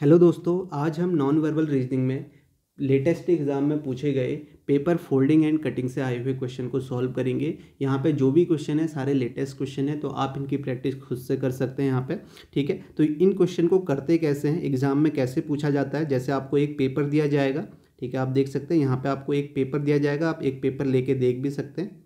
hello दोस्तों आज हम नॉन वर्बल रीजनिंग में लेटेस्ट एग्ज़ाम में पूछे गए पेपर फोल्डिंग एंड कटिंग से आए हुए क्वेश्चन को सॉल्व करेंगे यहाँ पे जो भी क्वेश्चन है सारे लेटेस्ट क्वेश्चन है तो आप इनकी प्रैक्टिस खुद से कर सकते हैं यहाँ पे ठीक है तो इन क्वेश्चन को करते कैसे हैं एग्ज़ाम में कैसे पूछा जाता है जैसे आपको एक पेपर दिया जाएगा ठीक है आप देख सकते हैं यहाँ पर आपको एक पेपर दिया जाएगा आप एक पेपर ले देख भी सकते हैं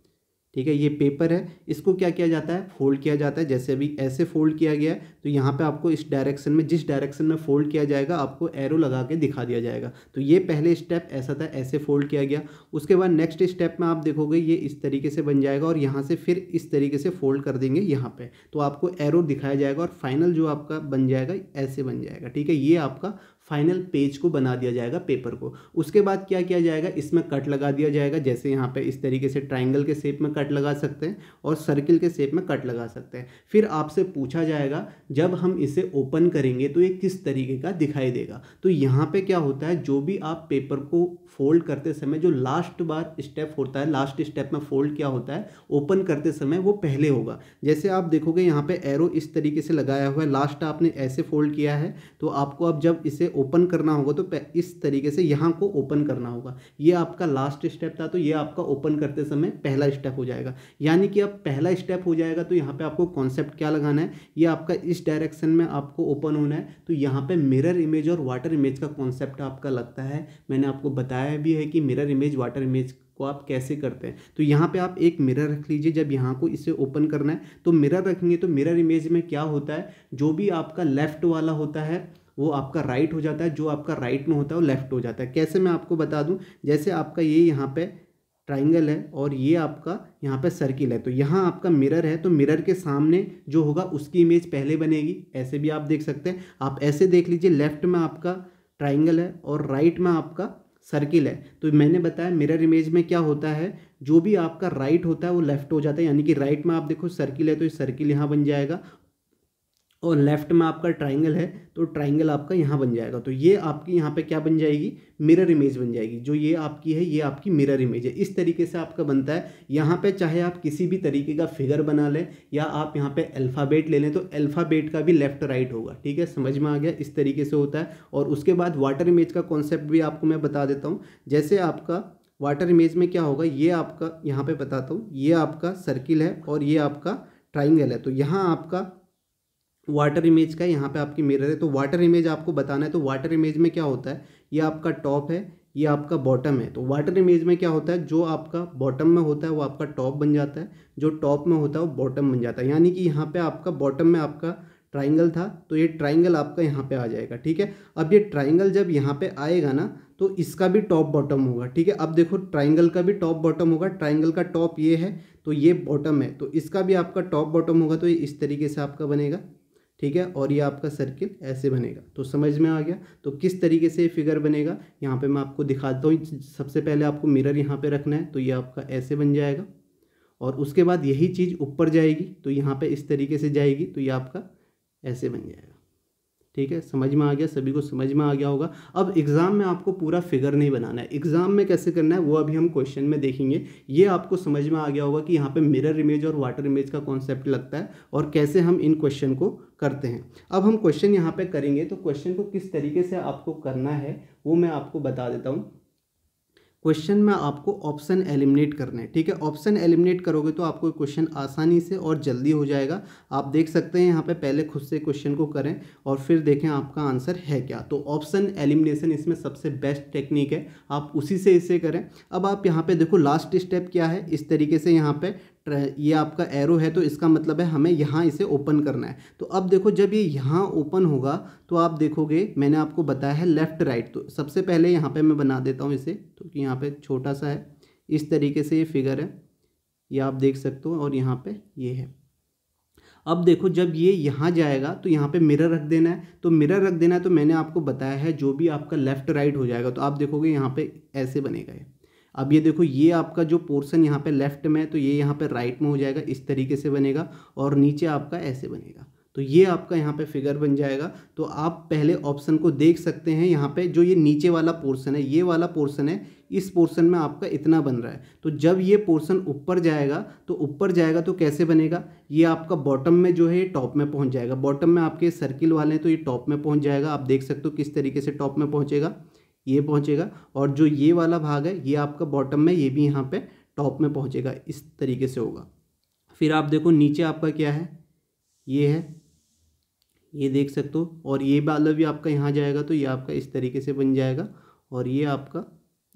ठीक है ये पेपर है इसको क्या किया जाता है फोल्ड किया जाता है जैसे अभी ऐसे फोल्ड किया गया है तो यहाँ पे आपको इस डायरेक्शन में जिस डायरेक्शन में फोल्ड किया जाएगा आपको एरो लगा के दिखा दिया जाएगा तो ये पहले स्टेप ऐसा था ऐसे फोल्ड किया गया उसके बाद नेक्स्ट स्टेप में आप देखोगे ये इस तरीके से बन जाएगा और यहाँ से फिर इस तरीके से फोल्ड कर देंगे यहाँ पर तो आपको एरो दिखाया जाएगा और फाइनल जो आपका बन जाएगा ऐसे बन जाएगा ठीक है ये आपका फाइनल पेज को बना दिया जाएगा पेपर को उसके बाद क्या किया जाएगा इसमें कट लगा दिया जाएगा जैसे यहाँ पे इस तरीके से ट्राइंगल के शेप में कट लगा सकते हैं और सर्किल के शेप में कट लगा सकते हैं फिर आपसे पूछा जाएगा जब हम इसे ओपन करेंगे तो ये किस तरीके का दिखाई देगा तो यहाँ पर क्या होता है जो भी आप पेपर को फोल्ड करते समय जो लास्ट बार स्टेप होता है लास्ट स्टेप में फोल्ड क्या होता है ओपन करते समय वो पहले होगा जैसे आप देखोगे यहाँ पर एरो इस तरीके से लगाया हुआ है लास्ट आपने ऐसे फोल्ड किया है तो आपको अब जब इसे ओपन करना होगा तो इस तरीके से यहाँ को ओपन करना होगा ये आपका लास्ट स्टेप था तो ये आपका ओपन करते समय पहला स्टेप हो जाएगा यानी कि अब पहला स्टेप हो जाएगा तो यहाँ पे आपको कॉन्सेप्ट क्या लगाना है ये आपका इस डायरेक्शन में आपको ओपन होना है तो यहाँ पर मिरर इमेज और वाटर इमेज का कॉन्सेप्ट आपका लगता है मैंने आपको बताया भी है कि मिररर इमेज वाटर इमेज को आप कैसे करते हैं तो यहाँ पे आप एक मिरर रख लीजिए जब यहाँ को इसे ओपन करना है तो मिरर रखेंगे तो मिरर इमेज में क्या होता है जो भी आपका लेफ्ट वाला होता है वो आपका राइट हो जाता है जो आपका राइट में होता है वो लेफ़्ट हो जाता है कैसे मैं आपको बता दूँ जैसे आपका ये यहाँ पे ट्राइंगल है और ये आपका यहाँ पे सर्किल है तो यहाँ आपका मिरर है तो मिरर के सामने जो होगा उसकी इमेज पहले बनेगी ऐसे भी आप देख सकते हैं आप ऐसे देख लीजिए लेफ्ट में आपका ट्राइंगल है और राइट में आपका सर्किल है तो मैंने बताया मिरर इमेज में क्या होता है जो भी आपका राइट होता है वो लेफ्ट हो जाता है यानी कि राइट में आप देखो सर्किल है तो ये सर्किल यहाँ बन जाएगा और लेफ्ट में आपका ट्राइंगल है तो ट्राइंगल आपका यहाँ बन जाएगा तो ये आपकी यहाँ पे क्या बन जाएगी मिरर इमेज बन जाएगी जो ये आपकी है ये आपकी मिरर इमेज है इस तरीके से आपका बनता है यहाँ पे चाहे आप किसी भी तरीके का फिगर बना लें या आप यहाँ पे अल्फ़ाबेट ले लें तो अल्फ़ाबेट का भी लेफ्ट राइट होगा ठीक है समझ में आ गया इस तरीके से होता है और उसके बाद वाटर इमेज का कॉन्सेप्ट भी आपको मैं बता देता हूँ जैसे आपका वाटर इमेज में क्या होगा ये आपका यहाँ पर बताता हूँ ये आपका सर्किल है और ये आपका ट्राइंगल है तो यहाँ आपका वाटर इमेज का यहाँ पे आपकी मिरर है तो वाटर इमेज आपको बताना है तो वाटर इमेज में क्या होता है ये आपका टॉप है ये आपका बॉटम है तो वाटर इमेज में क्या होता है जो आपका बॉटम में होता है वो आपका टॉप बन जाता है जो टॉप में होता है वो बॉटम बन जाता है यानी कि यहाँ पर आपका बॉटम में आपका ट्राइंगल था तो ये ट्राइंगल आपका यहाँ पर आ जाएगा ठीक है अब ये ट्राइंगल जब यहाँ पर आएगा ना तो इसका भी टॉप बॉटम होगा ठीक है अब देखो ट्राइंगल का भी टॉप बॉटम होगा ट्राइंगल का टॉप ये है तो ये बॉटम है तो इसका भी आपका टॉप बॉटम होगा तो ये इस तरीके से आपका बनेगा ठीक है और ये आपका सर्किल ऐसे बनेगा तो समझ में आ गया तो किस तरीके से फिगर बनेगा यहाँ पे मैं आपको दिखाता हूँ सबसे पहले आपको मिरर यहाँ पे रखना है तो ये आपका ऐसे बन जाएगा और उसके बाद यही चीज़ ऊपर जाएगी तो यहाँ पे इस तरीके से जाएगी तो ये आपका ऐसे बन जाएगा ठीक है समझ में आ गया सभी को समझ में आ गया होगा अब एग्ज़ाम में आपको पूरा फिगर नहीं बनाना है एग्ज़ाम में कैसे करना है वो अभी हम क्वेश्चन में देखेंगे ये आपको समझ में आ गया होगा कि यहाँ पे मिरर इमेज और वाटर इमेज का कॉन्सेप्ट लगता है और कैसे हम इन क्वेश्चन को करते हैं अब हम क्वेश्चन यहाँ पर करेंगे तो क्वेश्चन को किस तरीके से आपको करना है वो मैं आपको बता देता हूँ क्वेश्चन में आपको ऑप्शन एलिमिनेट करने ठीक है ऑप्शन एलिमिनेट करोगे तो आपको क्वेश्चन आसानी से और जल्दी हो जाएगा आप देख सकते हैं यहाँ पे पहले खुद से क्वेश्चन को करें और फिर देखें आपका आंसर है क्या तो ऑप्शन एलिमिनेशन इसमें सबसे बेस्ट टेक्निक है आप उसी से इसे करें अब आप यहाँ पे देखो लास्ट स्टेप क्या है इस तरीके से यहाँ पर ये आपका एरो है तो इसका मतलब है हमें यहाँ इसे ओपन करना है तो अब देखो जब ये यहाँ ओपन होगा तो आप देखोगे मैंने आपको बताया है लेफ़्ट राइट तो सबसे पहले यहाँ पे मैं बना देता हूँ इसे क्योंकि तो यहाँ पे छोटा सा है इस तरीके से ये फिगर है ये आप देख सकते हो और यहाँ पे ये है अब देखो जब ये यहाँ जाएगा तो यहाँ पे मिरर रख देना है तो मिरर रख देना है तो मैंने आपको बताया है जो भी आपका लेफ़्ट राइट हो जाएगा तो आप देखोगे यहाँ पे ऐसे बनेगा ये अब ये देखो ये आपका जो पोर्सन यहाँ पे लेफ्ट में है तो ये यहाँ पे राइट में हो जाएगा इस तरीके से बनेगा और नीचे आपका ऐसे बनेगा तो ये आपका यहाँ पे फिगर बन जाएगा तो आप पहले ऑप्शन को देख सकते हैं यहाँ पे जो ये नीचे वाला पोर्शन है ये वाला पोर्शन है इस पोर्शन में आपका इतना बन रहा है तो जब ये पोर्शन ऊपर जाएगा तो ऊपर जाएगा तो कैसे बनेगा ये आपका बॉटम में जो है ये टॉप में पहुँच जाएगा बॉटम में आपके सर्किल वाले हैं तो ये टॉप में पहुँच जाएगा आप देख सकते हो किस तरीके से टॉप में पहुँचेगा ये पहुँचेगा और जो ये वाला भाग है ये आपका बॉटम में ये भी यहाँ पे टॉप में पहुँचेगा इस तरीके से होगा फिर आप देखो नीचे आपका क्या है ये है ये देख सकते हो और ये वाला भी आपका यहाँ जाएगा तो ये आपका इस तरीके से बन जाएगा और ये आपका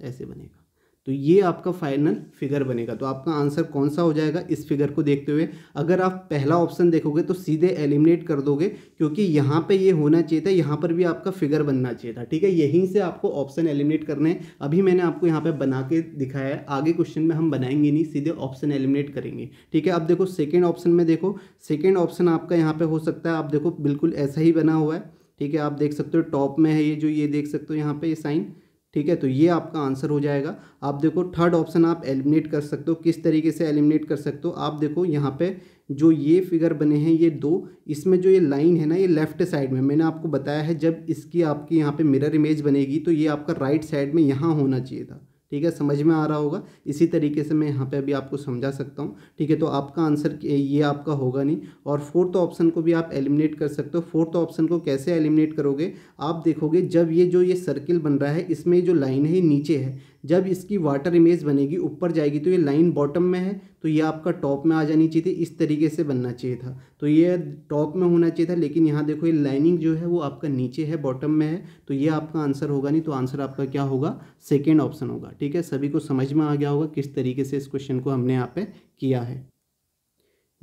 ऐसे बनेगा तो ये आपका फाइनल फिगर बनेगा तो आपका आंसर कौन सा हो जाएगा इस फिगर को देखते हुए अगर आप पहला ऑप्शन देखोगे तो सीधे एलिमिनेट कर दोगे क्योंकि यहाँ पे ये होना चाहिए था यहाँ पर भी आपका फिगर बनना चाहिए था ठीक है यहीं से आपको ऑप्शन एलिमिनेट करने हैं अभी मैंने आपको यहाँ पे बना के दिखाया है आगे क्वेश्चन में हम बनाएंगे नहीं सीधे ऑप्शन एलिमिनेट करेंगे ठीक है अब देखो सेकेंड ऑप्शन में देखो सेकेंड ऑप्शन आपका यहाँ पर हो सकता है आप देखो बिल्कुल ऐसा ही बना हुआ है ठीक है आप देख सकते हो टॉप में है ये जो ये देख सकते हो यहाँ पर ये साइन ठीक है तो ये आपका आंसर हो जाएगा आप देखो थर्ड ऑप्शन आप एलिमिनेट कर सकते हो किस तरीके से एलिमिनेट कर सकते हो आप देखो यहाँ पे जो ये फिगर बने हैं ये दो इसमें जो ये लाइन है ना ये लेफ्ट साइड में मैंने आपको बताया है जब इसकी आपकी यहाँ पे मिरर इमेज बनेगी तो ये आपका राइट साइड में यहाँ होना चाहिए था ठीक है समझ में आ रहा होगा इसी तरीके से मैं यहाँ पे अभी आपको समझा सकता हूँ ठीक है तो आपका आंसर ये आपका होगा नहीं और फोर्थ ऑप्शन को भी आप एलिमिनेट कर सकते हो फोर्थ ऑप्शन को कैसे एलिमिनेट करोगे आप देखोगे जब ये जो ये सर्किल बन रहा है इसमें जो लाइन है नीचे है जब इसकी वाटर इमेज बनेगी ऊपर जाएगी तो ये लाइन बॉटम में है तो ये आपका टॉप में आ जानी चाहिए थी इस तरीके से बनना चाहिए था तो ये टॉप में होना चाहिए था लेकिन यहाँ देखो ये लाइनिंग जो है वो आपका नीचे है बॉटम में है तो ये आपका आंसर होगा नहीं तो आंसर आपका क्या होगा सेकेंड ऑप्शन होगा ठीक है सभी को समझ में आ गया होगा किस तरीके से इस क्वेश्चन को हमने यहाँ पर किया है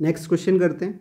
नेक्स्ट क्वेश्चन करते हैं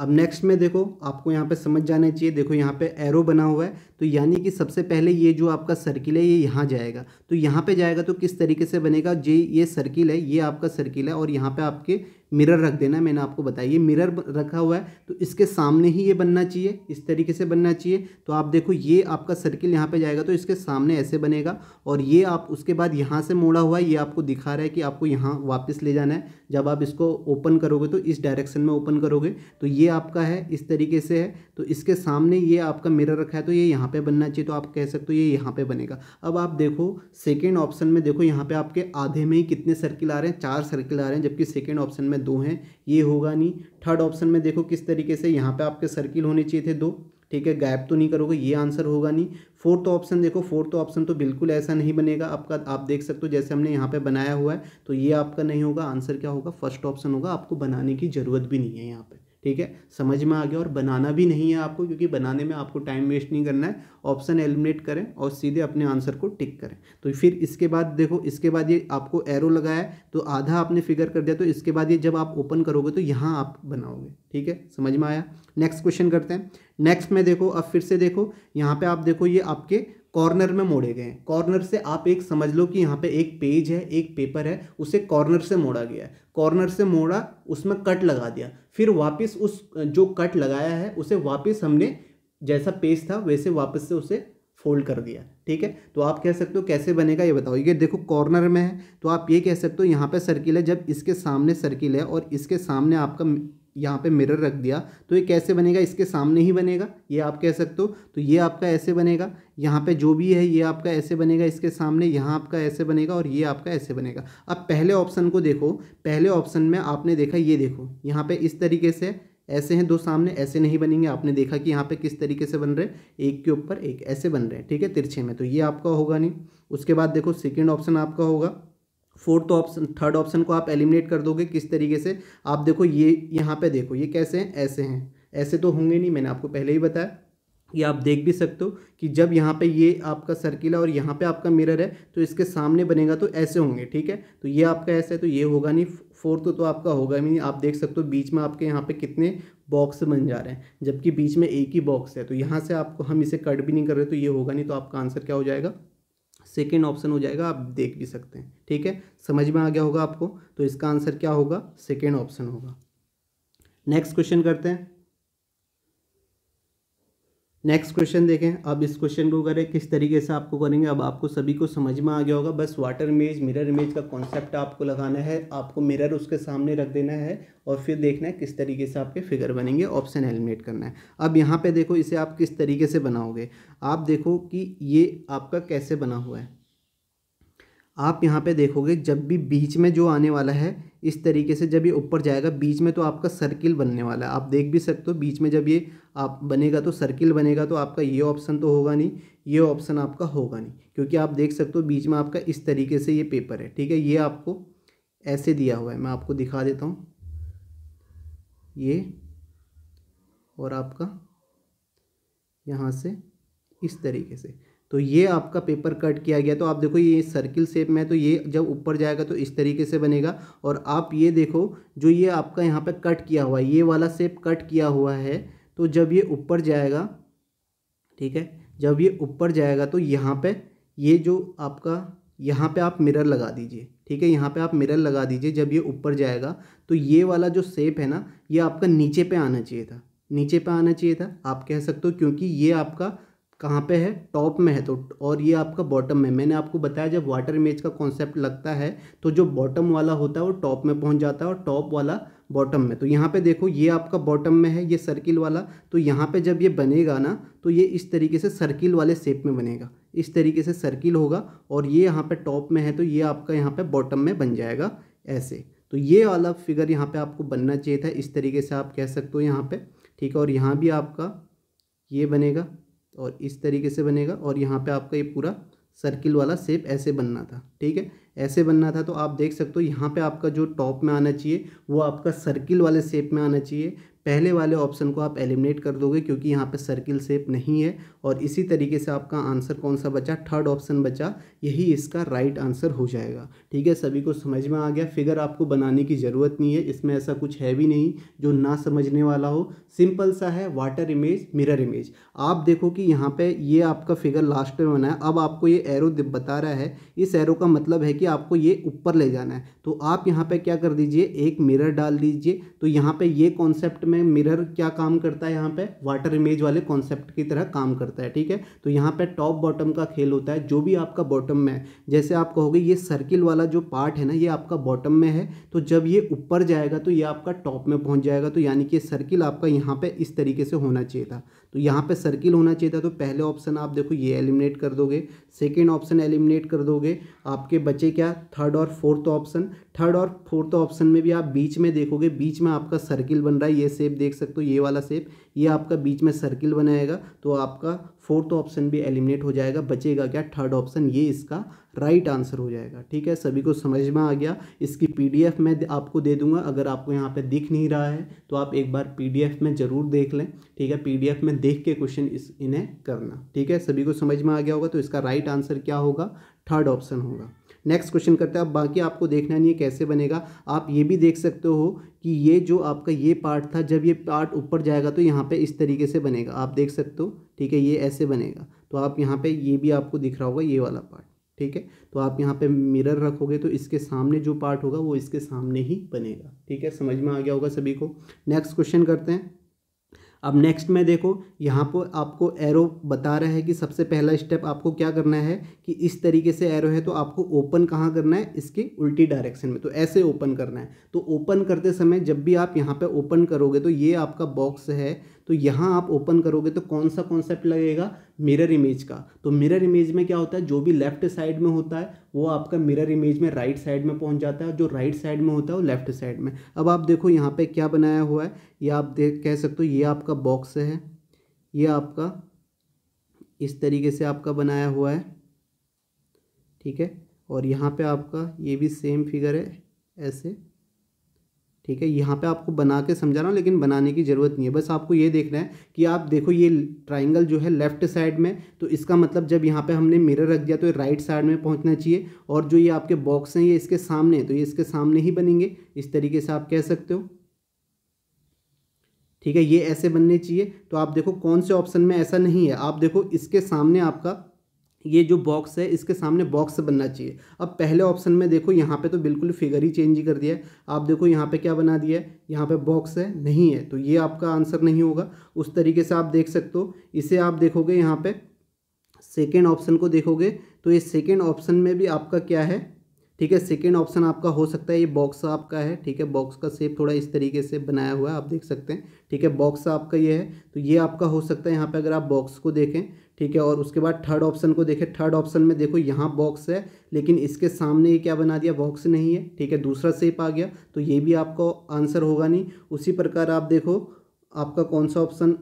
अब नेक्स्ट में देखो आपको यहाँ पे समझ जाना चाहिए देखो यहाँ पे एरो बना हुआ है तो यानी कि सबसे पहले ये जो आपका सर्किल है ये यहाँ जाएगा तो यहाँ पे जाएगा तो किस तरीके से बनेगा जे ये सर्किल है ये आपका सर्किल है और यहाँ पे आपके मिरर रख देना मैंने आपको बताया ये मिरर रखा हुआ है तो इसके सामने ही ये बनना चाहिए इस तरीके से बनना चाहिए तो आप देखो ये आपका सर्किल यहाँ पे जाएगा तो इसके सामने ऐसे बनेगा और ये आप उसके बाद यहाँ से मोड़ा हुआ है ये आपको दिखा रहा है कि आपको यहाँ वापस ले जाना है जब आप इसको ओपन करोगे तो इस डायरेक्शन में ओपन करोगे तो ये आपका है इस तरीके से है तो इसके सामने ये आपका मिरर रखा है तो ये यहाँ पर बनना चाहिए तो आप कह सकते हो ये यहाँ पर बनेगा अब आप देखो सेकेंड ऑप्शन में देखो यहाँ पर आपके आधे में ही कितने सर्किल आ रहे हैं चार सर्किल आ रहे हैं जबकि सेकेंड ऑप्शन में में दो हैं ये होगा नहीं थर्ड ऑप्शन में देखो किस तरीके से यहाँ पे आपके सर्किल होने चाहिए थे दो ठीक है गैप तो नहीं करोगे ये आंसर होगा नहीं फोर्थ तो ऑप्शन देखो फोर्थ तो ऑप्शन तो बिल्कुल ऐसा नहीं बनेगा आपका आप देख सकते हो जैसे हमने यहाँ पे बनाया हुआ है तो ये आपका नहीं होगा आंसर क्या होगा फर्स्ट ऑप्शन होगा आपको बनाने की ज़रूरत भी नहीं है यहाँ पे ठीक है समझ में आ गया और बनाना भी नहीं है आपको क्योंकि बनाने में आपको टाइम वेस्ट नहीं करना है ऑप्शन एलिमिनेट करें और सीधे अपने आंसर को टिक करें तो फिर इसके बाद देखो इसके बाद ये आपको एरो लगाया तो आधा आपने फिगर कर दिया तो इसके बाद ये जब आप ओपन करोगे तो यहाँ आप बनाओगे ठीक है समझ में आया नेक्स्ट क्वेश्चन करते हैं नेक्स्ट में देखो अब फिर से देखो यहाँ पर आप देखो ये आपके कॉर्नर में मोड़े गए हैं कॉर्नर से आप एक समझ लो कि यहाँ पे एक पेज है एक पेपर है उसे कॉर्नर से मोड़ा गया है कॉर्नर से मोड़ा उसमें कट लगा दिया फिर वापस उस जो कट लगाया है उसे वापस हमने जैसा पेज था वैसे वापस से उसे फोल्ड कर दिया ठीक है तो आप कह सकते हो कैसे बनेगा ये बताओ ये देखो कॉर्नर में है तो आप ये कह सकते हो यहाँ पर सर्किल है जब इसके सामने सर्किल है और इसके सामने आपका यहाँ पे मिरर रख दिया तो ये कैसे बनेगा इसके सामने ही बनेगा ये आप कह सकते हो तो ये आपका ऐसे बनेगा यहाँ पे जो भी है ये आपका ऐसे बनेगा इसके सामने यहाँ आपका ऐसे बनेगा और ये आपका ऐसे बनेगा अब पहले ऑप्शन को देखो पहले ऑप्शन में आपने देखा ये देखो यहाँ पर इस तरीके से ऐसे हैं दो सामने ऐसे नहीं बनेंगे आपने देखा कि यहाँ पे किस तरीके से बन रहे एक के ऊपर एक ऐसे बन रहे हैं ठीक है तिरछे में तो ये आपका होगा नहीं उसके बाद देखो सेकेंड ऑप्शन आपका होगा फोर्थ ऑप्शन थर्ड ऑप्शन को आप एलिमिनेट कर दोगे किस तरीके से आप देखो ये यहाँ पे देखो ये कैसे हैं ऐसे हैं ऐसे तो होंगे नहीं मैंने आपको पहले ही बताया ये आप देख भी सकते हो कि जब यहाँ पे ये आपका सर्किल है और यहाँ पे आपका मिरर है तो इसके सामने बनेगा तो ऐसे होंगे ठीक है तो ये आपका ऐसा है तो ये होगा नहीं फोर्थ तो, तो आपका होगा ही नहीं आप देख सकते हो बीच में आपके यहाँ पे कितने बॉक्स बन जा रहे हैं जबकि बीच में एक ही बॉक्स है तो यहाँ से आपको हम इसे कट भी नहीं कर रहे तो ये होगा नहीं तो आपका आंसर क्या हो जाएगा सेकेंड ऑप्शन हो जाएगा आप देख भी सकते हैं ठीक है समझ में आ गया होगा आपको तो इसका आंसर क्या होगा सेकेंड ऑप्शन होगा नेक्स्ट क्वेश्चन करते हैं नेक्स्ट क्वेश्चन देखें अब इस क्वेश्चन को करें किस तरीके से आपको करेंगे अब आपको सभी को समझ में आ गया होगा बस वाटर इमेज मिरर इमेज का कॉन्सेप्ट आपको लगाना है आपको मिरर उसके सामने रख देना है और फिर देखना है किस तरीके से आपके फिगर बनेंगे ऑप्शन एलिमिनेट करना है अब यहाँ पे देखो इसे आप किस तरीके से बनाओगे आप देखो कि ये आपका कैसे बना हुआ है आप यहाँ पे देखोगे जब भी बीच में जो आने वाला है इस तरीके से जब ये ऊपर जाएगा बीच में तो आपका सर्किल बनने वाला है आप देख भी सकते हो बीच में जब ये आप बनेगा तो सर्किल बनेगा तो आपका ये ऑप्शन तो होगा नहीं ये ऑप्शन आपका होगा नहीं क्योंकि आप देख सकते हो बीच में आपका इस तरीके से ये पेपर है ठीक है ये आपको ऐसे दिया हुआ है मैं आपको दिखा देता हूँ ये और आपका यहाँ से इस तरीके से तो ये आपका पेपर कट किया गया तो आप देखो ये सर्किल शेप में है तो ये जब ऊपर जाएगा तो इस तरीके से बनेगा और आप ये देखो जो ये आपका यहाँ पर कट किया हुआ है ये वाला शेप कट किया हुआ है तो जब ये ऊपर जाएगा ठीक है जब ये ऊपर जाएगा तो यहाँ पे ये जो आपका यहाँ पे आप मिरर लगा दीजिए ठीक है यहाँ पे आप मिरर लगा दीजिए जब ये ऊपर जाएगा तो ये वाला जो सेप है ना ये आपका नीचे पे आना चाहिए था नीचे पे आना चाहिए था आप कह सकते हो क्योंकि ये आपका कहाँ पे है टॉप में है तो और ये आपका बॉटम में मैंने आपको बताया जब वाटर इमेज का कॉन्सेप्ट लगता है तो जो बॉटम वाला होता है वो टॉप में पहुँच जाता है और टॉप वाला बॉटम में तो यहाँ पे देखो ये आपका बॉटम में है ये सर्किल वाला तो यहाँ पे जब ये बनेगा ना तो ये इस तरीके से सर्किल वाले शेप में बनेगा इस तरीके से सर्किल होगा और ये यहाँ पे टॉप में है तो ये आपका यहाँ पे बॉटम में बन जाएगा ऐसे तो ये वाला फिगर यहाँ पे आपको बनना चाहिए था इस तरीके से आप कह सकते हो यहाँ पर ठीक है और यहाँ भी आपका ये बनेगा और इस तरीके से बनेगा और यहाँ पे आपका ये पूरा सर्किल वाला सेप ऐसे बनना था ठीक है ऐसे बनना था तो आप देख सकते हो यहाँ पे आपका जो टॉप में आना चाहिए वो आपका सर्किल वाले सेप में आना चाहिए पहले वाले ऑप्शन को आप एलिमिनेट कर दोगे क्योंकि यहाँ पे सर्किल सेप नहीं है और इसी तरीके से आपका आंसर कौन सा बचा थर्ड ऑप्शन बचा यही इसका राइट आंसर हो जाएगा ठीक है सभी को समझ में आ गया फिगर आपको बनाने की ज़रूरत नहीं है इसमें ऐसा कुछ है भी नहीं जो ना समझने वाला हो सिंपल सा है वाटर इमेज मिरर इमेज आप देखो कि यहाँ पर ये आपका फिगर लास्ट में बना है अब आपको ये एरो बता रहा है इस एरो का मतलब है कि आपको ये ऊपर ले जाना है तो आप यहाँ पर क्या कर दीजिए एक मिरर डाल दीजिए तो यहाँ पर ये कॉन्सेप्ट में में मिरर क्या काम करता है यहाँ पे वाटर इमेज वाले कॉन्सेप्ट की तरह काम करता है ठीक है तो यहाँ पे टॉप बॉटम का खेल होता है जो भी आपका बॉटम में है जैसे आप कहोगे ये सर्किल वाला जो पार्ट है ना ये आपका बॉटम में है तो जब ये ऊपर जाएगा तो ये आपका टॉप में पहुँच जाएगा तो यानी कि सर्किल आपका यहाँ पर इस तरीके से होना चाहिए था तो यहाँ पे सर्किल होना चाहिए था तो पहले ऑप्शन आप देखो ये एलिमिनेट कर दोगे सेकेंड ऑप्शन एलिमिनेट कर दोगे आपके बचे क्या थर्ड और फोर्थ ऑप्शन थर्ड और फोर्थ ऑप्शन में भी आप बीच में देखोगे बीच में आपका सर्किल बन रहा है ये सेप देख सकते हो ये वाला सेप ये आपका बीच में सर्किल बनाएगा तो आपका फोर्थ ऑप्शन भी एलिमिनेट हो जाएगा बचेगा क्या थर्ड ऑप्शन ये इसका राइट right आंसर हो जाएगा ठीक है सभी को समझ में आ गया इसकी पीडीएफ मैं आपको दे दूंगा अगर आपको यहाँ पे दिख नहीं रहा है तो आप एक बार पीडीएफ में ज़रूर देख लें ठीक है पीडीएफ में देख के क्वेश्चन इस इन्हें करना ठीक है सभी को समझ में आ गया होगा तो इसका राइट right आंसर क्या होगा थर्ड ऑप्शन होगा नेक्स्ट क्वेश्चन करते हैं अब बाकी आपको देखना नहीं है कैसे बनेगा आप ये भी देख सकते हो कि ये जो आपका ये पार्ट था जब ये पार्ट ऊपर जाएगा तो यहाँ पे इस तरीके से बनेगा आप देख सकते हो ठीक है ये ऐसे बनेगा तो आप यहाँ पे ये भी आपको दिख रहा होगा ये वाला पार्ट ठीक है तो आप यहाँ पे मिरर रखोगे तो इसके सामने जो पार्ट होगा वो इसके सामने ही बनेगा ठीक है समझ में आ गया होगा सभी को नेक्स्ट क्वेश्चन करते हैं अब नेक्स्ट में देखो यहाँ पर आपको एरो बता रहा है कि सबसे पहला स्टेप आपको क्या करना है कि इस तरीके से एरो है तो आपको ओपन कहाँ करना है इसके उल्टी डायरेक्शन में तो ऐसे ओपन करना है तो ओपन करते समय जब भी आप यहाँ पर ओपन करोगे तो ये आपका बॉक्स है तो यहाँ आप ओपन करोगे तो कौन सा कॉन्सेप्ट लगेगा मिरर इमेज का तो मिरर इमेज में क्या होता है जो भी लेफ्ट साइड में होता है वो आपका मिरर इमेज में राइट साइड में पहुँच जाता है जो राइट साइड में होता है वो लेफ्ट साइड में अब आप देखो यहाँ पर क्या बनाया हुआ है ये आप देख कह सकते हो ये आपका बॉक्स है ये आपका इस तरीके से आपका बनाया हुआ है ठीक है और यहाँ पे आपका ये भी सेम फिगर है ऐसे ठीक है यहाँ पे आपको बना के समझा रहा हूँ लेकिन बनाने की ज़रूरत नहीं है बस आपको ये देखना है कि आप देखो ये ट्राइंगल जो है लेफ्ट साइड में तो इसका मतलब जब यहाँ पे हमने मिरर रख दिया तो ये राइट साइड में पहुँचना चाहिए और जो ये आपके बॉक्स हैं ये इसके सामने तो ये इसके सामने ही बनेंगे इस तरीके से आप कह सकते हो ठीक है ये ऐसे बनने चाहिए तो आप देखो कौन से ऑप्शन में ऐसा नहीं है आप देखो इसके सामने आपका ये जो बॉक्स है इसके सामने बॉक्स बनना चाहिए अब पहले ऑप्शन में देखो यहाँ पे तो बिल्कुल फिगर ही चेंज ही कर दिया है आप देखो यहाँ पे क्या बना दिया है यहाँ पे बॉक्स है नहीं है तो ये आपका आंसर नहीं होगा उस तरीके से आप देख सकते हो इसे आप देखोगे यहाँ पे सेकेंड ऑप्शन को देखोगे तो ये सेकेंड ऑप्शन में भी आपका क्या है ठीक है सेकेंड ऑप्शन आपका हो सकता है ये बॉक्स आपका है ठीक है बॉक्स का शेप थोड़ा इस तरीके से बनाया हुआ है आप देख सकते हैं ठीक है बॉक्स आपका ये है तो ये आपका हो सकता है यहाँ पे अगर आप बॉक्स को देखें ठीक है और उसके बाद थर्ड ऑप्शन को देखें थर्ड ऑप्शन में देखो यहाँ बॉक्स है लेकिन इसके सामने ये क्या बना दिया बॉक्स नहीं है ठीक है दूसरा सेप आ गया तो ये भी आपको आंसर होगा नहीं उसी प्रकार आप देखो आपका कौन सा ऑप्शन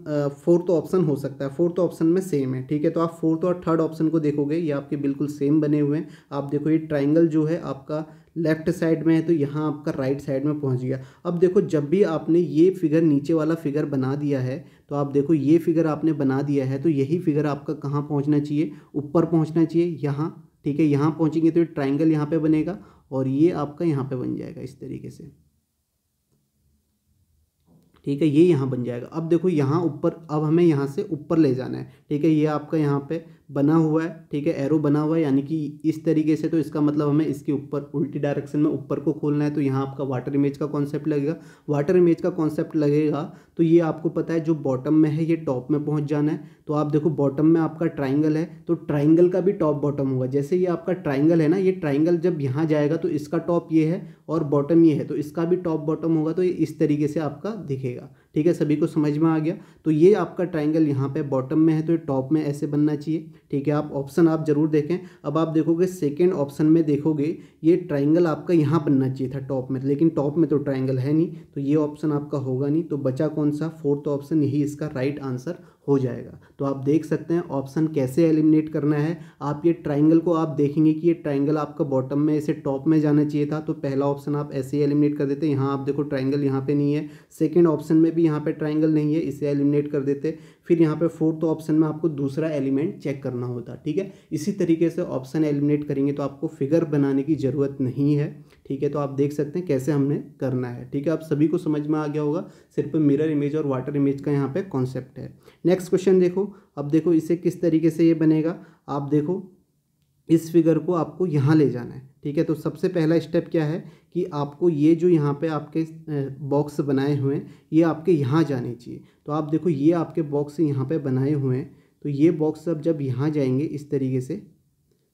फोर्थ ऑप्शन हो सकता है फोर्थ ऑप्शन में सेम है ठीक है तो आप फोर्थ और थर्ड ऑप्शन को देखोगे ये आपके बिल्कुल सेम बने हुए हैं आप देखो ये ट्राइंगल जो है आपका लेफ्ट साइड में है तो यहाँ आपका राइट साइड में पहुँच गया अब देखो जब भी आपने ये फिगर नीचे वाला फिगर बना दिया है तो आप देखो ये फिगर आपने बना दिया है तो यही फिगर आपका कहाँ पहुँचना चाहिए ऊपर पहुँचना चाहिए यहाँ ठीक है यहाँ पहुँचेंगे तो ये ट्राइंगल यहाँ पर बनेगा और ये आपका यहाँ पर बन जाएगा इस तरीके से ठीक है ये यहाँ बन जाएगा अब देखो यहाँ ऊपर अब हमें यहाँ से ऊपर ले जाना है ठीक है ये आपका यहाँ पे बना हुआ है ठीक है एरो बना हुआ है यानी कि इस तरीके से तो इसका मतलब हमें इसके ऊपर उल्टी डायरेक्शन में ऊपर को खोलना है तो यहाँ आपका वाटर इमेज का कॉन्सेप्ट लगेगा वाटर इमेज का कॉन्सेप्ट लगेगा तो ये आपको पता है जो बॉटम में है ये टॉप में पहुँच जाना है तो आप देखो बॉटम में आपका ट्राइंगल है तो ट्राइंगल का भी टॉप बॉटम होगा जैसे ये आपका ट्राइंगल है ना ये ट्राइंगल जब यहाँ जाएगा तो इसका टॉप ये है और बॉटम ये है तो इसका भी टॉप बॉटम होगा तो ये इस तरीके से आपका दिखेगा ठीक है सभी को समझ में आ गया तो ये आपका ट्राइंगल यहाँ पे बॉटम में है तो ये टॉप में ऐसे बनना चाहिए ठीक है आप ऑप्शन आप जरूर देखें अब आप देखोगे सेकेंड ऑप्शन में देखोगे ये ट्राइंगल आपका यहाँ बनना चाहिए था टॉप में लेकिन टॉप में तो ट्राइंगल है नहीं तो ये ऑप्शन आपका होगा नहीं तो बचा कौन सा फोर्थ ऑप्शन यही इसका राइट आंसर हो जाएगा तो आप देख सकते हैं ऑप्शन कैसे एलिमिनेट करना है आप ये ट्राइंगल को आप देखेंगे कि ये ट्राइंगल आपका बॉटम में इसे टॉप में जाना चाहिए था तो पहला ऑप्शन आप ऐसे ही एलिमिनेट कर देते यहाँ आप देखो ट्राइंगल यहाँ पे नहीं है सेकेंड ऑप्शन में भी यहाँ पे ट्राइंगल नहीं है इसे एलिमिनेट कर देते फिर यहाँ पे फोर्थ ऑप्शन में आपको दूसरा एलिमेंट चेक करना होता ठीक है इसी तरीके से ऑप्शन एलिमिनेट करेंगे तो आपको फिगर बनाने की ज़रूरत नहीं है ठीक है तो आप देख सकते हैं कैसे हमने करना है ठीक है आप सभी को समझ में आ गया होगा सिर्फ मिरर इमेज और वाटर इमेज का यहाँ पे कॉन्सेप्ट है नेक्स्ट क्वेश्चन देखो अब देखो इसे किस तरीके से ये बनेगा आप देखो इस फिगर को आपको यहाँ ले जाना है ठीक है तो सबसे पहला स्टेप क्या है कि आपको ये जो यहाँ पे आपके बॉक्स बनाए हुए हैं ये आपके यहाँ जाने चाहिए तो आप देखो ये आपके बॉक्स यहाँ पे बनाए हुए हैं तो ये बॉक्स अब जब यहाँ जाएंगे इस तरीके से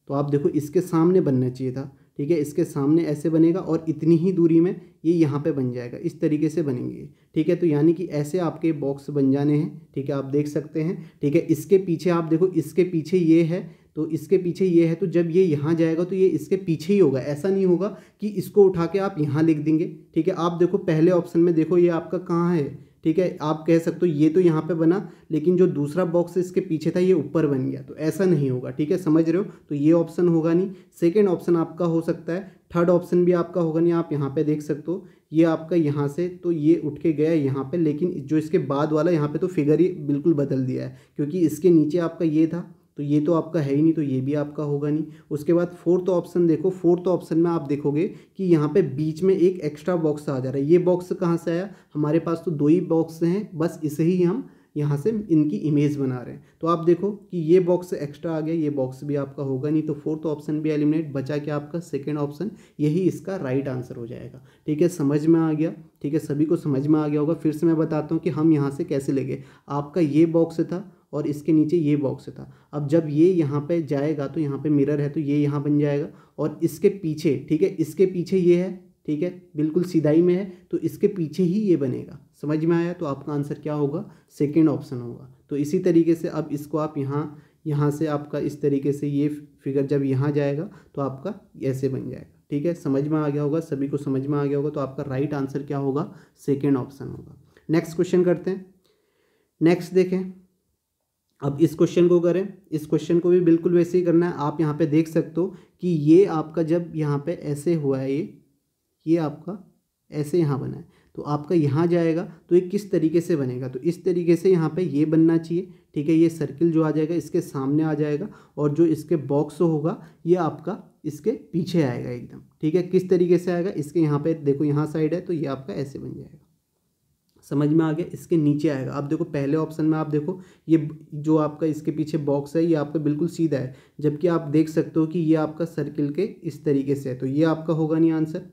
तो आप देखो इसके सामने बनना चाहिए था ठीक है इसके सामने ऐसे बनेगा और इतनी ही दूरी में ये यहाँ पर बन जाएगा इस तरीके से बनेंगे ठीक है तो यानी कि ऐसे आपके बॉक्स बन जाने हैं ठीक है आप देख सकते हैं ठीक है इसके पीछे आप देखो इसके पीछे ये है तो इसके पीछे ये है तो जब ये यहाँ जाएगा तो ये इसके पीछे ही होगा ऐसा नहीं होगा कि इसको उठा के आप यहाँ लिख देंगे ठीक है आप देखो पहले ऑप्शन में देखो ये आपका कहाँ है ठीक है आप कह सकते हो ये तो यहाँ पे बना लेकिन जो दूसरा बॉक्स इसके पीछे था ये ऊपर बन गया तो ऐसा नहीं होगा ठीक है समझ रहे हो तो ये ऑप्शन होगा नहीं सेकेंड ऑप्शन आपका हो सकता है थर्ड ऑप्शन भी आपका होगा नहीं आप यहाँ पे देख सकते हो ये आपका यहाँ से तो ये उठ के गया यहाँ पे लेकिन जो इसके बाद वाला यहाँ पे तो फिगर ही बिल्कुल बदल दिया है क्योंकि इसके नीचे आपका ये था तो ये तो आपका है ही नहीं तो ये भी आपका होगा नहीं उसके बाद फोर्थ ऑप्शन देखो फोर्थ ऑप्शन में आप देखोगे कि यहाँ पे बीच में एक एक्स्ट्रा बॉक्स आ जा रहा है ये बॉक्स कहाँ से आया हमारे पास तो दो ही बॉक्स हैं बस इसे ही हम यहाँ से इनकी इमेज बना रहे हैं तो आप देखो कि ये बॉक्स एक्स्ट्रा आ गया ये बॉक्स भी आपका होगा नहीं तो फोर्थ ऑप्शन भी एलिमिनेट बचा क्या आपका सेकेंड ऑप्शन यही इसका राइट आंसर हो जाएगा ठीक है समझ में आ गया ठीक है सभी को समझ में आ गया होगा फिर से मैं बताता हूँ कि हम यहाँ से कैसे ले गए आपका ये बॉक्स था और इसके नीचे ये बॉक्स था अब जब ये यहाँ पे जाएगा तो यहाँ पे मिरर है तो ये यहाँ बन जाएगा और इसके पीछे ठीक है इसके पीछे ये है ठीक है बिल्कुल सीधाई में है तो इसके पीछे ही ये बनेगा समझ में आया तो आपका आंसर क्या होगा सेकेंड ऑप्शन होगा तो इसी तरीके से अब इसको आप यहाँ यहाँ से आपका इस तरीके से ये फिगर जब यहाँ जाएगा तो आपका ऐसे बन जाएगा ठीक है समझ में आ गया होगा सभी को समझ में आ गया होगा तो आपका राइट right आंसर क्या होगा सेकेंड ऑप्शन होगा नेक्स्ट क्वेश्चन करते हैं नेक्स्ट देखें अब इस क्वेश्चन को करें इस क्वेश्चन को भी बिल्कुल वैसे ही करना है आप यहाँ पे देख सकते हो कि ये आपका जब यहाँ पे ऐसे हुआ है ये ये आपका ऐसे यहाँ बना है तो आपका यहाँ जाएगा तो ये किस तरीके से बनेगा तो इस तरीके से यहाँ पे ये बनना चाहिए ठीक है ये सर्किल जो आ जाएगा इसके सामने आ जाएगा और जो इसके बॉक्स होगा ये आपका इसके पीछे आएगा एकदम ठीक है किस तरीके से आएगा इसके यहाँ पर देखो यहाँ साइड है तो ये आपका ऐसे बन जाएगा समझ में आ गया इसके नीचे आएगा आप देखो पहले ऑप्शन में आप देखो ये जो आपका इसके पीछे बॉक्स है ये आपका बिल्कुल सीधा है जबकि आप देख सकते हो कि ये आपका सर्किल के इस तरीके से है तो ये आपका होगा नहीं आंसर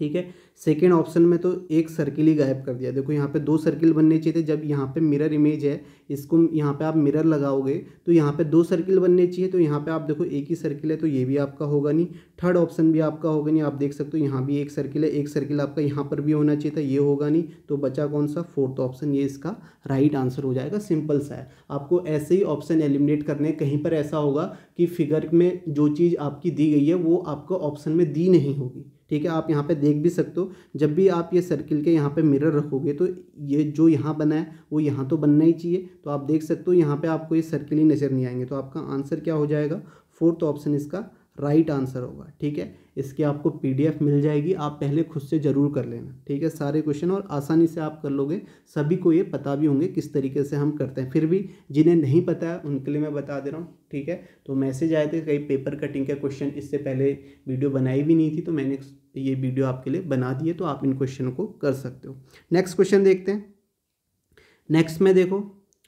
ठीक है सेकेंड ऑप्शन में तो एक सर्किल ही गायब कर दिया देखो यहाँ पे दो सर्किल बनने चाहिए थे जब यहाँ पे मिरर इमेज है इसको यहाँ पे आप मिरर लगाओगे तो यहाँ पे दो सर्किल बनने चाहिए तो यहाँ पे आप देखो एक ही सर्किल है तो ये भी आपका होगा नहीं थर्ड ऑप्शन भी आपका होगा नहीं आप देख सकते हो यहाँ भी एक सर्किल है एक सर्किल आपका यहाँ पर भी होना चाहिए था ये होगा नहीं तो बचा कौन सा फोर्थ ऑप्शन ये इसका राइट आंसर हो जाएगा सिंपल सा है आपको ऐसे ही ऑप्शन एलिमिनेट करने कहीं पर ऐसा होगा कि फिगर में जो चीज़ आपकी दी गई है वो आपको ऑप्शन में दी नहीं होगी ठीक है आप यहाँ पे देख भी सकते हो जब भी आप ये सर्किल के यहाँ पे मिरर रखोगे तो ये जो यहाँ बना है वो यहाँ तो बनना ही चाहिए तो आप देख सकते हो यहाँ पे आपको ये सर्किल ही नज़र नहीं आएंगे तो आपका आंसर क्या हो जाएगा फोर्थ ऑप्शन इसका राइट आंसर होगा ठीक है इसकी आपको पीडीएफ मिल जाएगी आप पहले खुद से ज़रूर कर लेना ठीक है सारे क्वेश्चन और आसानी से आप कर लोगे सभी को ये पता भी होंगे किस तरीके से हम करते हैं फिर भी जिन्हें नहीं पता है उनके लिए मैं बता दे रहा हूँ ठीक है तो मैसेज आए थे कई पेपर कटिंग के क्वेश्चन इससे पहले वीडियो बनाई भी नहीं थी तो मैंने ये वीडियो आपके लिए बना दिए तो आप इन क्वेश्चन को कर सकते हो नेक्स्ट क्वेश्चन देखते हैं नेक्स्ट में देखो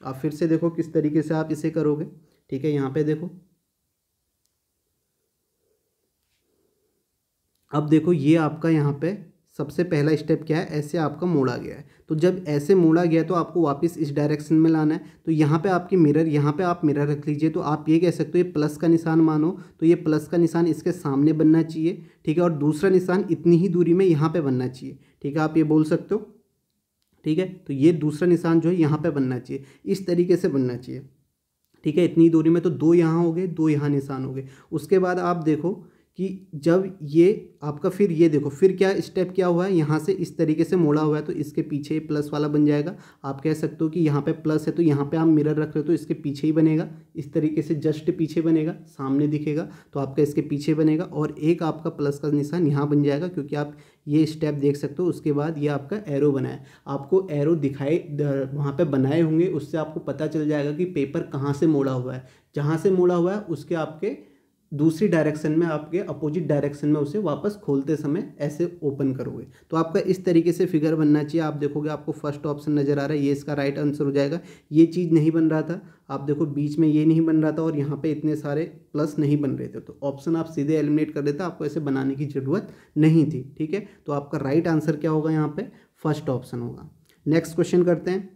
आप फिर से देखो किस तरीके से आप इसे करोगे ठीक है यहाँ पर देखो अब देखो ये आपका यहाँ पे सबसे पहला स्टेप क्या है ऐसे आपका मोड़ा गया है तो जब ऐसे मोड़ा गया तो आपको वापस इस डायरेक्शन में लाना है तो यहाँ पे आपकी मिरर यहाँ पे आप मिरर रख लीजिए तो आप ये कह सकते हो ये प्लस का निशान मानो तो ये प्लस का निशान इसके सामने बनना चाहिए ठीक है और दूसरा निशान इतनी ही दूरी में यहाँ पर बनना चाहिए ठीक है आप ये बोल सकते हो ठीक है तो ये दूसरा निशान जो है यहाँ पर बनना चाहिए इस तरीके से बनना चाहिए ठीक है इतनी दूरी में तो दो यहाँ हो गए दो यहाँ निशान हो गए उसके बाद आप देखो कि जब ये आपका फिर ये देखो फिर क्या स्टेप क्या हुआ है यहाँ से इस तरीके से मोड़ा हुआ है तो इसके पीछे प्लस वाला बन जाएगा आप कह सकते हो कि यहाँ पे प्लस है तो यहाँ पे आप मिरर रख रहे हो तो इसके पीछे ही बनेगा इस तरीके से जस्ट पीछे बनेगा सामने दिखेगा तो आपका इसके पीछे बनेगा और एक आपका प्लस का निशान यहाँ बन जाएगा क्योंकि आप ये स्टेप देख सकते हो उसके बाद ये आपका एरो बनाए आपको एरो दिखाए वहाँ पर बनाए होंगे उससे आपको पता चल जाएगा कि पेपर कहाँ से मोड़ा हुआ है जहाँ से मोड़ा हुआ है उसके आपके दूसरी डायरेक्शन में आपके अपोजिट डायरेक्शन में उसे वापस खोलते समय ऐसे ओपन करोगे तो आपका इस तरीके से फिगर बनना चाहिए आप देखोगे आपको फर्स्ट ऑप्शन नज़र आ रहा है ये इसका राइट आंसर हो जाएगा ये चीज़ नहीं बन रहा था आप देखो बीच में ये नहीं बन रहा था और यहाँ पे इतने सारे प्लस नहीं बन रहे थे तो ऑप्शन आप सीधे एलिमिनेट कर देते आपको ऐसे बनाने की ज़रूरत नहीं थी ठीक है तो आपका राइट आंसर क्या होगा यहाँ पर फर्स्ट ऑप्शन होगा नेक्स्ट क्वेश्चन करते हैं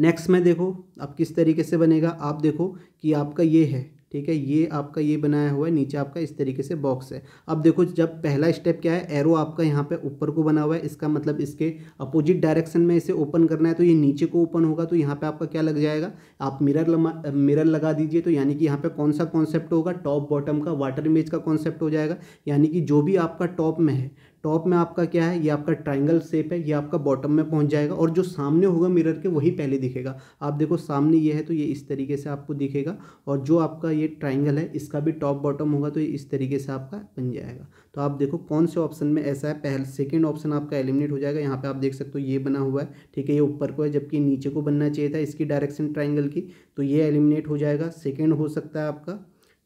नेक्स्ट में देखो आप किस तरीके से बनेगा आप देखो कि आपका ये है ठीक है ये आपका ये बनाया हुआ है नीचे आपका इस तरीके से बॉक्स है अब देखो जब पहला स्टेप क्या है एरो आपका यहाँ पे ऊपर को बना हुआ है इसका मतलब इसके अपोजिट डायरेक्शन में इसे ओपन करना है तो ये नीचे को ओपन होगा तो यहाँ पे आपका क्या लग जाएगा आप मिरर मिरर लगा दीजिए तो यानी कि यहाँ पर कौन सा कॉन्सेप्ट होगा टॉप बॉटम का वाटर इमेज का कॉन्सेप्ट हो जाएगा यानी कि जो भी आपका टॉप में है टॉप में आपका क्या है ये आपका ट्राइंगल शेप है ये आपका बॉटम में पहुंच जाएगा और जो सामने होगा मिरर के वही पहले दिखेगा आप देखो सामने ये है तो ये इस तरीके से आपको दिखेगा और जो आपका ये ट्राइंगल है इसका भी टॉप बॉटम होगा तो ये इस तरीके से आपका बन जाएगा तो आप देखो कौन से ऑप्शन में ऐसा है पहले सेकेंड ऑप्शन आपका एलिमिनेट हो जाएगा यहाँ पर आप देख सकते हो ये बना हुआ है ठीक है ये ऊपर को है जबकि नीचे को बनना चाहिए था इसकी डायरेक्शन ट्राइंगल की तो ये एलिमिनेट हो जाएगा सेकेंड हो सकता है आपका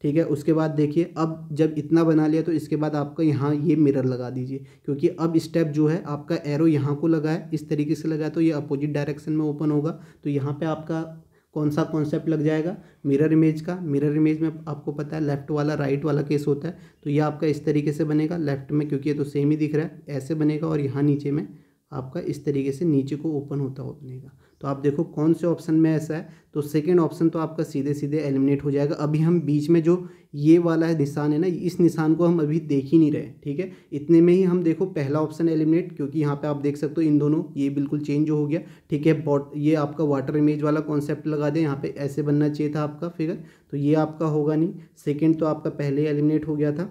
ठीक है उसके बाद देखिए अब जब इतना बना लिया तो इसके बाद आपका यहाँ ये मिरर लगा दीजिए क्योंकि अब स्टेप जो है आपका एरो यहाँ को लगाए इस तरीके से लगाए तो ये अपोजिट डायरेक्शन में ओपन होगा तो यहाँ पे आपका कौन सा कॉन्सेप्ट लग जाएगा मिरर इमेज का मिरर इमेज में आपको पता है लेफ्ट वाला राइट वाला केस होता है तो ये आपका इस तरीके से बनेगा लेफ्ट में क्योंकि ये तो सेम ही दिख रहा है ऐसे बनेगा और यहाँ नीचे में आपका इस तरीके से नीचे को ओपन होता बनेगा तो आप देखो कौन से ऑप्शन में ऐसा है तो सेकेंड ऑप्शन तो आपका सीधे सीधे एलिमिनेट हो जाएगा अभी हम बीच में जो ये वाला है निशान है ना इस निशान को हम अभी देख ही नहीं रहे ठीक है इतने में ही हम देखो पहला ऑप्शन एलिमिनेट क्योंकि यहाँ पे आप देख सकते हो इन दोनों ये बिल्कुल चेंज हो गया ठीक है बॉट ये आपका वाटर इमेज वाला कॉन्सेप्ट लगा दें यहाँ पे ऐसे बनना चाहिए था आपका फिगर तो ये आपका होगा नहीं सेकेंड तो आपका पहले एलिमिनेट हो गया था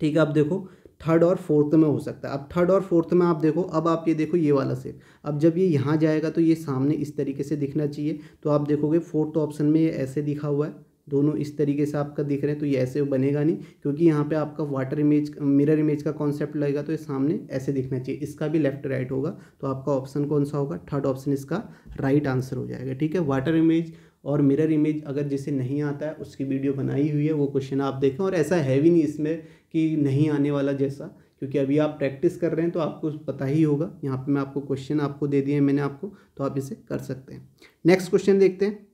ठीक है आप देखो थर्ड और फोर्थ में हो सकता है अब थर्ड और फोर्थ में आप देखो अब आप ये देखो ये वाला सेट अब जब ये यहाँ जाएगा तो ये सामने इस तरीके से दिखना चाहिए तो आप देखोगे फोर्थ ऑप्शन में ये ऐसे दिखा हुआ है दोनों इस तरीके से आपका दिख रहे हैं तो ये ऐसे बनेगा नहीं क्योंकि यहाँ पे आपका वाटर इमेज मिरर इमेज का कॉन्सेप्ट लगेगा तो ये सामने ऐसे दिखना चाहिए इसका भी लेफ्ट राइट होगा तो आपका ऑप्शन कौन सा होगा थर्ड ऑप्शन इसका राइट आंसर हो जाएगा ठीक है वाटर इमेज और मिरर इमेज अगर जिसे नहीं आता है उसकी वीडियो बनाई हुई है वो क्वेश्चन आप देखें और ऐसा है भी नहीं इसमें कि नहीं आने वाला जैसा क्योंकि अभी आप प्रैक्टिस कर रहे हैं तो आपको पता ही होगा यहाँ पे मैं आपको क्वेश्चन आपको दे दिए मैंने आपको तो आप इसे कर सकते हैं नेक्स्ट क्वेश्चन देखते हैं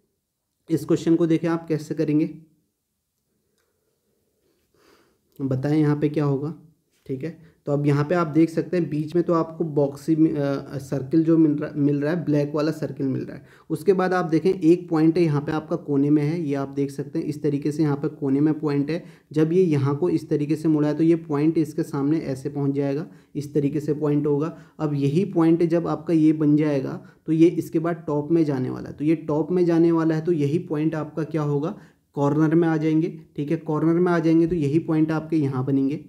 इस क्वेश्चन को देखें आप कैसे करेंगे बताएं यहाँ पे क्या होगा ठीक है तो अब यहाँ पे आप देख सकते हैं बीच में तो आपको बॉक्सी सर्किल जो मिल रहा मिल रहा है ब्लैक वाला सर्किल मिल रहा है उसके बाद आप देखें एक पॉइंट है यहाँ पे आपका कोने में है ये आप देख सकते हैं इस तरीके से यहाँ पे कोने में पॉइंट है जब ये यहाँ को इस तरीके से मुड़ा है तो ये पॉइंट इसके सामने ऐसे पहुँच जाएगा इस तरीके से पॉइंट होगा अब यही पॉइंट जब आपका ये बन जाएगा तो ये इसके बाद टॉप में जाने वाला है तो ये टॉप में जाने वाला है तो यही पॉइंट आपका क्या होगा कॉर्नर में आ जाएंगे ठीक है कॉर्नर में आ जाएंगे तो यही पॉइंट आपके यहाँ बनेंगे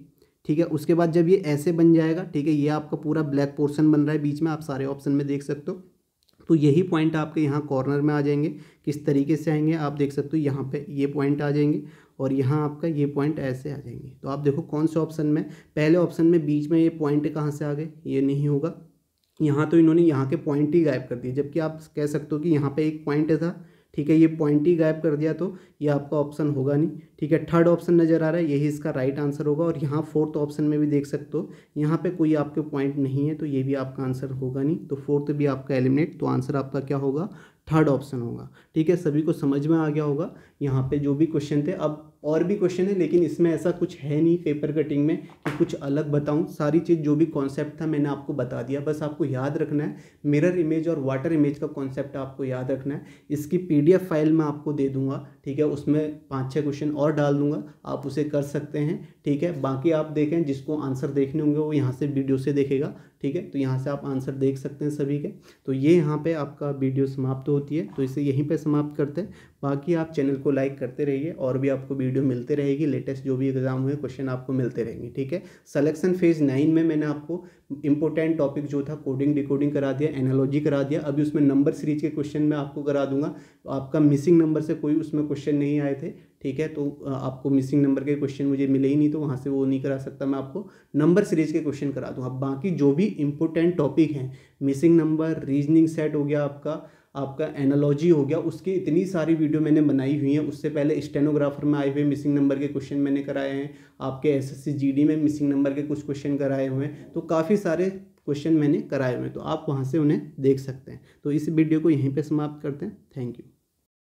ठीक है उसके बाद जब ये ऐसे बन जाएगा ठीक है ये आपका पूरा ब्लैक पोर्शन बन रहा है बीच में आप सारे ऑप्शन में देख सकते हो तो यही पॉइंट आपके यहाँ कॉर्नर में आ जाएंगे किस तरीके से आएंगे आप देख सकते हो यहाँ पे ये पॉइंट आ जाएंगे और यहाँ आपका ये पॉइंट ऐसे आ जाएंगे तो आप देखो कौन से ऑप्शन में पहले ऑप्शन में बीच में ये पॉइंट कहाँ से आ गए ये नहीं होगा यहाँ तो इन्होंने यहाँ के पॉइंट ही गायब कर दिए जबकि आप कह सकते हो कि यहाँ पर एक पॉइंट था ठीक है ये पॉइंट ही गायब कर दिया तो ये आपका ऑप्शन होगा नहीं ठीक है थर्ड ऑप्शन नज़र आ रहा है यही इसका राइट आंसर होगा और यहाँ फोर्थ ऑप्शन में भी देख सकते हो यहाँ पे कोई आपके पॉइंट नहीं है तो ये भी आपका आंसर होगा नहीं तो फोर्थ भी आपका एलिमिनेट तो आंसर आपका क्या होगा थर्ड ऑप्शन होगा ठीक है सभी को समझ में आ गया होगा यहाँ पे जो भी क्वेश्चन थे अब और भी क्वेश्चन है लेकिन इसमें ऐसा कुछ है नहीं पेपर कटिंग में कि कुछ अलग बताऊँ सारी चीज़ जो भी कॉन्सेप्ट था मैंने आपको बता दिया बस आपको याद रखना है मिरर इमेज और वाटर इमेज का कॉन्सेप्ट आपको याद रखना है इसकी पी फाइल मैं आपको दे दूँगा ठीक है उसमें पाँच छः क्वेश्चन और डाल दूँगा आप उसे कर सकते हैं ठीक है बाकी आप देखें जिसको आंसर देखने होंगे वो यहाँ से वीडियो से देखेगा ठीक है तो यहाँ से आप आंसर देख सकते हैं सभी के तो ये यहाँ पे आपका वीडियो समाप्त होती है तो इसे यहीं पे समाप्त करते हैं बाकी आप चैनल को लाइक करते रहिए और भी आपको वीडियो वीडियो मिलते रहेगी लेटेस्ट जो भी एग्जाम हुए क्वेश्चन आपको मिलते रहेंगे ठीक है सलेक्शन फेज नाइन में मैंने आपको इंपॉर्टेंट टॉपिक जो था कोडिंग डिकोडिंग करा दिया एनालॉजी करा दिया अभी उसमें नंबर सीरीज के क्वेश्चन मैं आपको करा दूंगा तो आपका मिसिंग नंबर से कोई उसमें क्वेश्चन नहीं आए थे ठीक है तो आपको मिसिंग नंबर के क्वेश्चन मुझे मिले ही नहीं तो वहाँ से वो नहीं करा सकता मैं आपको नंबर सीरीज के क्वेश्चन करा दूँ अब बाकी जो भी इंपॉर्टेंट टॉपिक हैं मिसिंग नंबर रीजनिंग सेट हो गया आपका आपका एनालॉजी हो गया उसकी इतनी सारी वीडियो मैंने बनाई हुई है उससे पहले स्टेनोग्राफर में आए हुए मिसिंग नंबर के क्वेश्चन मैंने कराए हैं आपके एसएससी जीडी में मिसिंग नंबर के कुछ क्वेश्चन कराए हुए हैं तो काफ़ी सारे क्वेश्चन मैंने कराए हुए हैं तो आप वहाँ से उन्हें देख सकते हैं तो इस वीडियो को यहीं पर समाप्त करते हैं थैंक यू